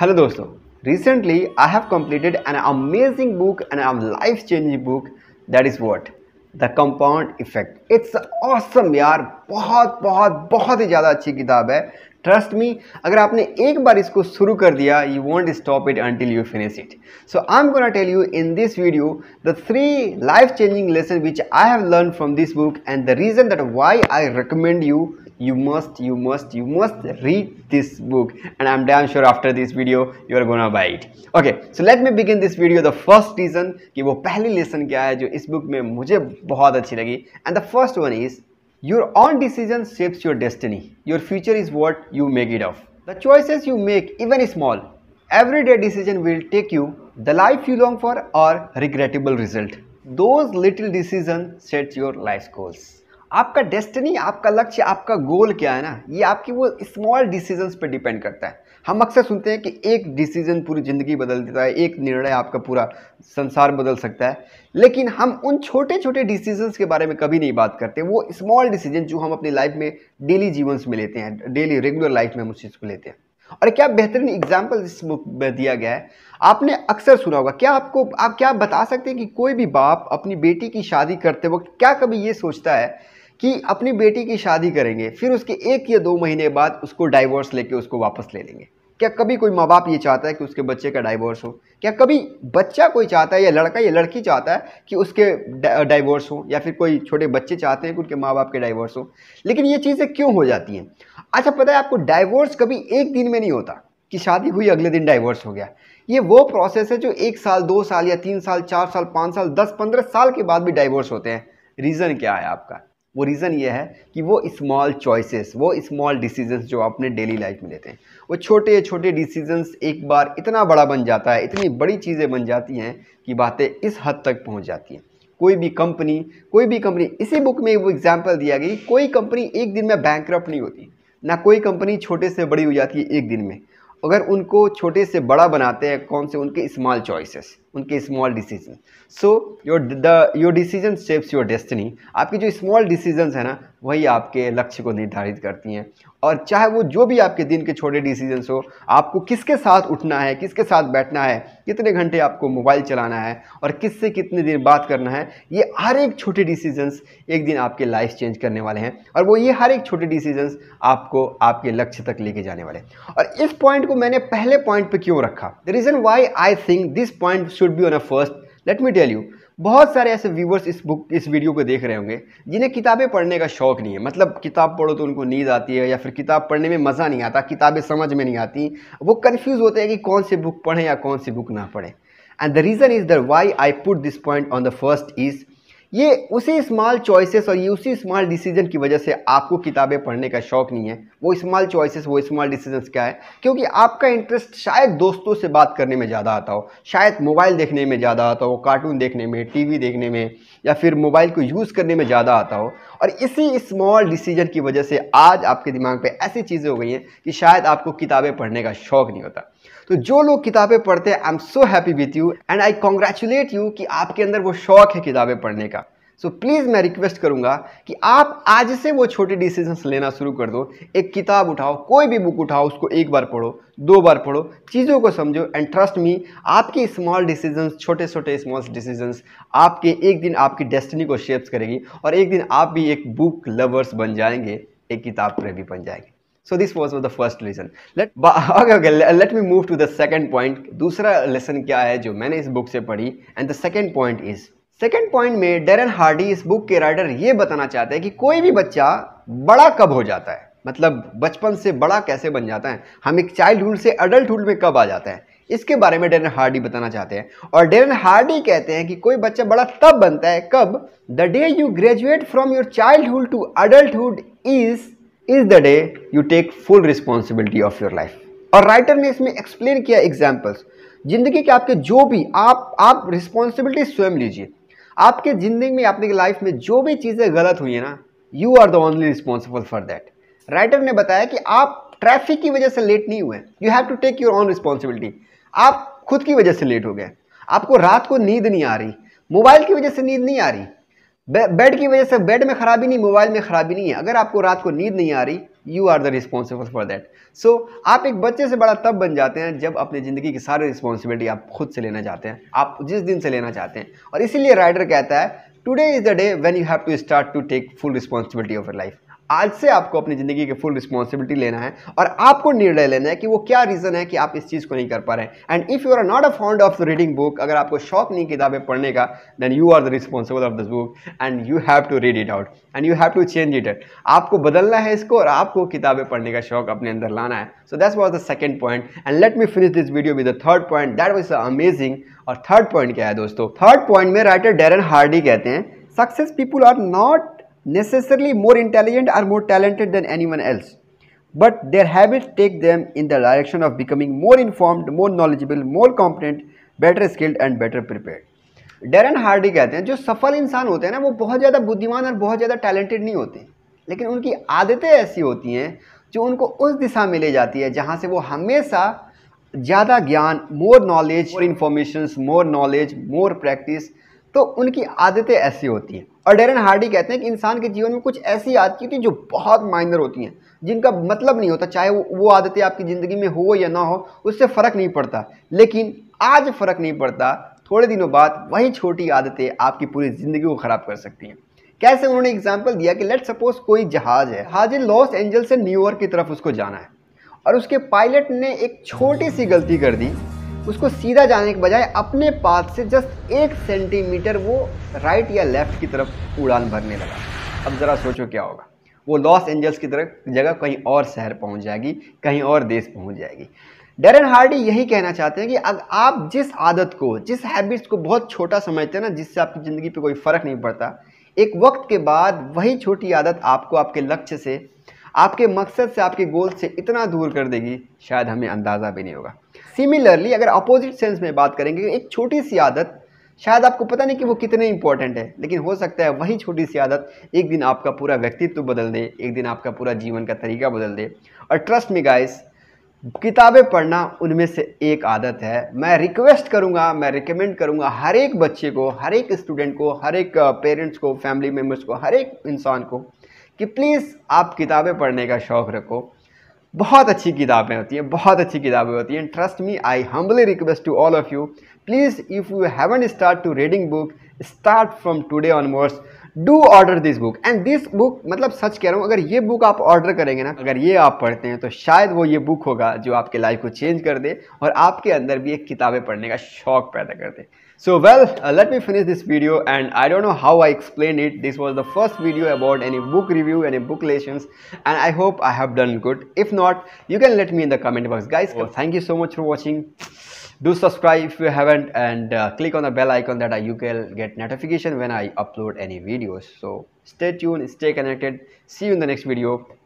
Hello दोस्तों recently I have completed an amazing book and life changing book that is what the compound effect it's awesome यार बहुत बहुत बहुत ही ज़्यादा अच्छी किताब है ट्रस्ट मी अगर आपने एक बार इसको शुरू कर दिया you won't stop it until you finish it so I am gonna tell you in this video the three life changing lesson which I have learn from this book and the reason that why I recommend you you must you must you must read this book and i'm damn sure after this video you are gonna buy it okay so let me begin this video the first reason ki wo pehli lesson kya hai jo is book mein mujhe bahut achhi lagi and the first one is your own decision shapes your destiny your future is what you make it of the choices you make even small everyday decision will take you the life you long for or regrettable result those little decisions set your life goals आपका destiny आपका लक्ष्य आपका गोल क्या है ना ये आपकी वो स्मॉल डिसीजंस पे डिपेंड करता है हम अक्सर सुनते हैं कि एक डिसीजन पूरी ज़िंदगी बदल देता है एक निर्णय आपका पूरा संसार बदल सकता है लेकिन हम उन छोटे छोटे डिसीजंस के बारे में कभी नहीं बात करते वो स्मॉल डिसीजन जो हम अपनी लाइफ में डेली जीवन में लेते हैं डेली रेगुलर लाइफ में हम उस चीज़ को लेते हैं और क्या बेहतरीन एग्जाम्पल इस बुक में दिया गया है आपने अक्सर सुना होगा क्या आपको आप क्या बता सकते हैं कि कोई भी बाप अपनी बेटी की शादी करते वक्त क्या कभी ये सोचता है कि अपनी बेटी की शादी करेंगे फिर उसके एक या दो महीने बाद उसको डाइवोर्स लेके उसको वापस ले लेंगे क्या कभी कोई माँ बाप ये चाहता है कि उसके बच्चे का डाइवोर्स हो क्या कभी बच्चा कोई चाहता है या लड़का या लड़की चाहता है कि उसके डाइवोर्स हो या फिर कोई छोटे बच्चे चाहते हैं कि उनके माँ बाप के डाइवोर्स हो लेकिन ये चीज़ें क्यों हो जाती हैं अच्छा पता है आपको डाइवोर्स कभी एक दिन में नहीं होता कि शादी हुई अगले दिन डाइवोर्स हो गया ये वो प्रोसेस है जो एक साल दो साल या तीन साल चार साल पाँच साल दस पंद्रह साल के बाद भी डाइवोर्स होते हैं रीज़न क्या है आपका वो रीज़न ये है कि वो स्मॉल चॉइसेस वो स्मॉल डिसीजंस जो अपने डेली लाइफ में लेते हैं वो छोटे छोटे डिसीजंस एक बार इतना बड़ा बन जाता है इतनी बड़ी चीज़ें बन जाती हैं कि बातें इस हद तक पहुंच जाती हैं कोई भी कंपनी कोई भी कंपनी इसी बुक में वो एग्जाम्पल दिया गई कोई कंपनी एक दिन में बैंक नहीं होती ना कोई कंपनी छोटे से बड़ी हो जाती है एक दिन में अगर उनको छोटे से बड़ा बनाते हैं कौन से उनके स्मॉल चॉइसेस उनके small decision so your the your decision shapes your destiny आपकी जो स्मॉल डिसीजंस है ना वही आपके लक्ष्य को निर्धारित करती हैं और चाहे वो जो भी आपके दिन के छोटे डिसीजंस हो आपको किसके साथ उठना है किसके साथ बैठना है कितने घंटे आपको मोबाइल चलाना है और किससे कितने देर बात करना है ये हर एक छोटे डिसीजंस एक दिन आपके लाइफ चेंज करने वाले हैं और वो ये हर एक छोटे डिसीजंस आपको आपके लक्ष्य तक लेके जाने वाले और इस पॉइंट को मैंने पहले पॉइंट पर क्यों रखा the reason why I think this point should be on a first let me tell you बहुत सारे ऐसे व्यूवर्स इस बुक इस वीडियो को देख रहे होंगे जिन्हें किताबें पढ़ने का शौक नहीं है मतलब किताब पढ़ो तो उनको नींद आती है या फिर किताब पढ़ने में मज़ा नहीं आता किताबें समझ में नहीं आती वो कन्फ्यूज़ होते हैं कि कौन सी बुक पढ़ें या कौन सी बुक ना पढ़ें and the reason is the why I put this point on the first is ये उसी स्मॉल चॉइसेस और ये उसी स्मॉल डिसीजन की वजह से आपको किताबें पढ़ने का शौक नहीं है वो स्मॉल चॉइसेस वो स्मॉल डिसीजंस क्या है क्योंकि आपका इंटरेस्ट शायद दोस्तों से बात करने में ज़्यादा आता हो शायद मोबाइल देखने में ज़्यादा आता हो कार्टून देखने में टीवी देखने में या फिर मोबाइल को यूज़ करने में ज़्यादा आता हो और इसी स्मॉल डिसीजन की वजह से आज आपके दिमाग पर ऐसी चीज़ें हो गई हैं कि शायद आपको किताबें पढ़ने का शौक नहीं होता तो जो लोग किताबें पढ़ते हैं I am so happy with you and I congratulate you कि आपके अंदर वो शौक है किताबें पढ़ने का सो so, प्लीज़ मैं रिक्वेस्ट करूंगा कि आप आज से वो छोटे डिसीजंस लेना शुरू कर दो एक किताब उठाओ कोई भी बुक उठाओ उसको एक बार पढ़ो दो बार पढ़ो चीज़ों को समझो एंड ट्रस्ट मी आपकी स्मॉल डिसीजंस छोटे छोटे स्मॉल डिसीजंस आपके एक दिन आपकी डेस्टिनी को शेप्स करेगी और एक दिन आप भी एक बुक लवर्स बन जाएंगे एक किताब प्रेमी बन जाएंगे so this was the first reason let let me move to the second point दूसरा लेसन क्या है जो मैंने इस बुक से पढ़ी and the second point is second point में डेरन हार्डी इस बुक के राइडर ये बताना चाहते हैं कि कोई भी बच्चा बड़ा कब हो जाता है मतलब बचपन से बड़ा कैसे बन जाता है हम एक चाइल्डहुड से अडल्टहुड में कब आ जाता है इसके बारे में डेरन हार्डी बताना चाहते हैं और डेरन हार्डी कहते हैं कि कोई बच्चा बड़ा तब बनता है कब the day you graduate from your childhood to adulthood is is the day you take full responsibility of your life और राइटर ने इसमें एक्सप्लेन किया एग्जाम्पल्स जिंदगी के आपके जो भी आप आप रिस्पॉन्सिबिलिटी स्वयं लीजिए आपके ज़िंदगी में आपने लाइफ में जो भी चीज़ें गलत हुई हैं ना you are the only responsible for that writer ने बताया कि आप ट्रैफिक की वजह से लेट नहीं हुए you have to take your own responsibility आप खुद की वजह से लेट हो गए आपको रात को नींद नहीं आ रही मोबाइल की वजह से नींद नहीं आ रही बेड की वजह से बेड में ख़राबी नहीं मोबाइल में ख़राबी नहीं है अगर आपको रात को नींद नहीं आ रही you are the responsible for that so आप एक बच्चे से बड़ा तब बन जाते हैं जब अपनी ज़िंदगी की सारी रिस्पॉन्सिबिलिटी आप खुद से लेना चाहते हैं आप जिस दिन से लेना चाहते हैं और इसीलिए राइडर कहता है today is the day when you have to start to take full responsibility of your life आज से आपको अपनी ज़िंदगी की फुल रिस्पॉन्सिबिलिटी लेना है और आपको निर्णय लेना है कि वो क्या रीज़न है कि आप इस चीज़ को नहीं कर पा रहे and if you are not a fond of reading book अगर आपको शौक नहीं किताबें पढ़ने का then you are the responsible of this book and you have to read it out and you have to change it it आपको बदलना है इसको और आपको किताबें पढ़ने का शौक अपने अंदर लाना है so that was the second point and let me finish this video with the third point that was amazing और थर्ड पॉइंट क्या है दोस्तों थर्ड पॉइंट में राइटर डेरन हार्डी कहते हैं success people are not necessarily more intelligent or more talented than anyone else but their habits take them in the direction of becoming more informed more knowledgeable more competent better skilled and better prepared Darren Hardy कहते हैं जो सफल इंसान होते हैं ना वो बहुत ज़्यादा बुद्धिमान और बहुत ज़्यादा टैलेंटेड नहीं होते लेकिन उनकी आदतें ऐसी होती हैं जो उनको उस दिशा में ले जाती है जहाँ से वो हमेशा ज़्यादा ज्ञान more knowledge more information more knowledge more practice तो उनकी आदतें ऐसी होती हैं और डेरन हार्डी कहते हैं कि इंसान के जीवन में कुछ ऐसी आदतें होती हैं जो बहुत माइनर होती हैं जिनका मतलब नहीं होता चाहे वो वो आदतें आपकी ज़िंदगी में हो या ना हो उससे फ़र्क नहीं पड़ता लेकिन आज फ़र्क नहीं पड़ता थोड़े दिनों बाद वही छोटी आदतें आपकी पूरी ज़िंदगी को ख़राब कर सकती हैं कैसे उन्होंने एग्जाम्पल दिया कि लेट सपोज कोई जहाज़ है हाजिर लॉस एंजल से न्यूयॉर्क की तरफ उसको जाना है और उसके पायलट ने एक छोटी सी गलती कर दी उसको सीधा जाने के बजाय अपने पाथ से जस्ट एक सेंटीमीटर वो राइट या लेफ्ट की तरफ उड़ान भरने लगा अब ज़रा सोचो क्या होगा वो लॉस एंजल्स की तरफ जगह कहीं और शहर पहुंच जाएगी कहीं और देश पहुंच जाएगी डेरन हार्डी यही कहना चाहते हैं कि अगर आप जिस आदत को जिस हैबिट्स को बहुत छोटा समझते हैं ना जिससे आपकी ज़िंदगी पे कोई फ़र्क नहीं पड़ता एक वक्त के बाद वही छोटी आदत आपको आपके लक्ष्य से आपके मकसद से आपके गोल से इतना दूर कर देगी शायद हमें अंदाज़ा भी नहीं होगा सिमिलरली अगर अपोजिट सेंस में बात करेंगे एक छोटी सी आदत शायद आपको पता नहीं कि वो कितने इंपॉर्टेंट है लेकिन हो सकता है वही छोटी सी आदत एक दिन आपका पूरा व्यक्तित्व बदल दे एक दिन आपका पूरा जीवन का तरीका बदल दे और ट्रस्ट में गाइस किताबें पढ़ना उनमें से एक आदत है मैं रिक्वेस्ट करूंगा मैं रिकमेंड करूंगा हर एक बच्चे को हर एक स्टूडेंट को हर एक पेरेंट्स को फैमिली मेम्बर्स को हर एक इंसान को कि प्लीज़ आप किताबें पढ़ने का शौक़ रखो बहुत अच्छी किताबें होती हैं बहुत अच्छी किताबें होती हैं trust me I humbly request to all of you please if you haven't start to reading book start from today onwards do order this book and this book मतलब सच कह रहा हूँ अगर ये बुक आप ऑर्डर करेंगे ना अगर ये आप पढ़ते हैं तो शायद वो ये बुक होगा जो आपके लाइफ को चेंज कर दे और आपके अंदर भी एक किताबें पढ़ने का शौक पैदा कर दे so well let me finish this video and I don't know how I explain it this was the first video about any book review any book lesson and I hope I have done good if not you can let me in the comment box guys thank you so much for watching do subscribe if you haven't and uh, click on the bell icon that you can get notification when I upload any videos. So stay tuned, stay connected. See you in the next video.